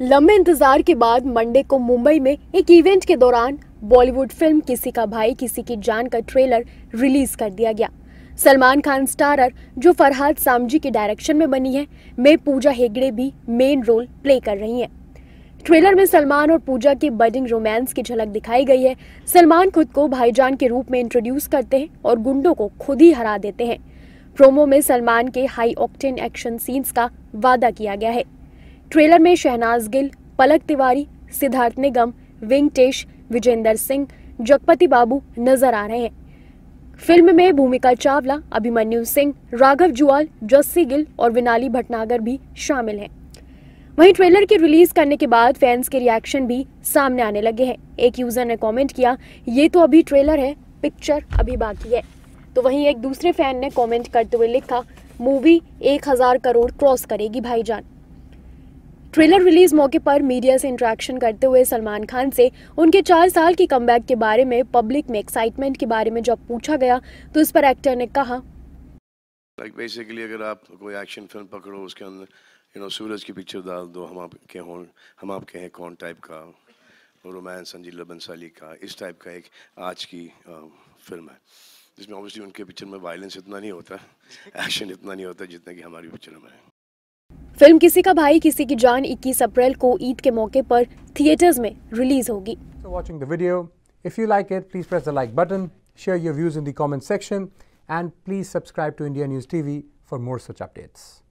लंबे इंतजार के बाद मंडे को मुंबई में एक इवेंट के दौरान बॉलीवुड फिल्म किसी का भाई किसी की जान का ट्रेलर रिलीज कर दिया गया सलमान खान स्टारर जो फरहाद सामजी के डायरेक्शन में बनी है में पूजा हेगड़े भी मेन रोल प्ले कर रही हैं। ट्रेलर में सलमान और पूजा के बडिंग रोमांस की झलक दिखाई गई है सलमान खुद को भाईजान के रूप में इंट्रोड्यूस करते हैं और गुंडों को खुद ही हरा देते हैं प्रोमो में सलमान के हाई ऑक्टेन एक्शन सीन्स का वादा किया गया है ट्रेलर में शहनाज गिल पलक तिवारी सिद्धार्थ निगम वेंकटेश विजेंदर सिंह जगपति बाबू नजर आ रहे हैं फिल्म में भूमिका चावला अभिमन्यु सिंह राघव जुआल जस्सी गिल और विनाली भटनागर भी शामिल हैं वहीं ट्रेलर के रिलीज करने के बाद फैंस के रिएक्शन भी सामने आने लगे हैं एक यूजर ने कमेंट किया ये तो अभी ट्रेलर है पिक्चर अभी बाकी है तो वहीं एक दूसरे फैन ने कमेंट करते हुए लिखा मूवी एक हजार करोड़ क्रॉस करेगी भाईजान ट्रेलर रिलीज मौके पर मीडिया से इंटरेक्शन करते हुए सलमान खान से उनके चार साल के कम के बारे में पब्लिक में एक्साइटमेंट के बारे में जब पूछा गया तो इस पर एक्टर ने कहा लाइक like बेसिकली अगर आप कोई एक्शन फिल्म पकड़ो उसके अंदर यू नो सूरज की पिक्चर डाल दो हम आपके हों हम आपके हैं कौन टाइप का रोमांस संजीला बंसाली का इस टाइप का एक आज की आ, फिल्म है जिसमें ऑब्वियसली उनके पिक्चर में वायलेंस इतना नहीं होता एक्शन इतना नहीं होता जितना कि हमारी पिक्चर में है फिल्म किसी का भाई किसी की जान 21 अप्रैल को ईद के मौके पर थिएटर्स में रिलीज होगी watching the if you like it please press the like button share your views in the section and please subscribe to India News TV for more such updates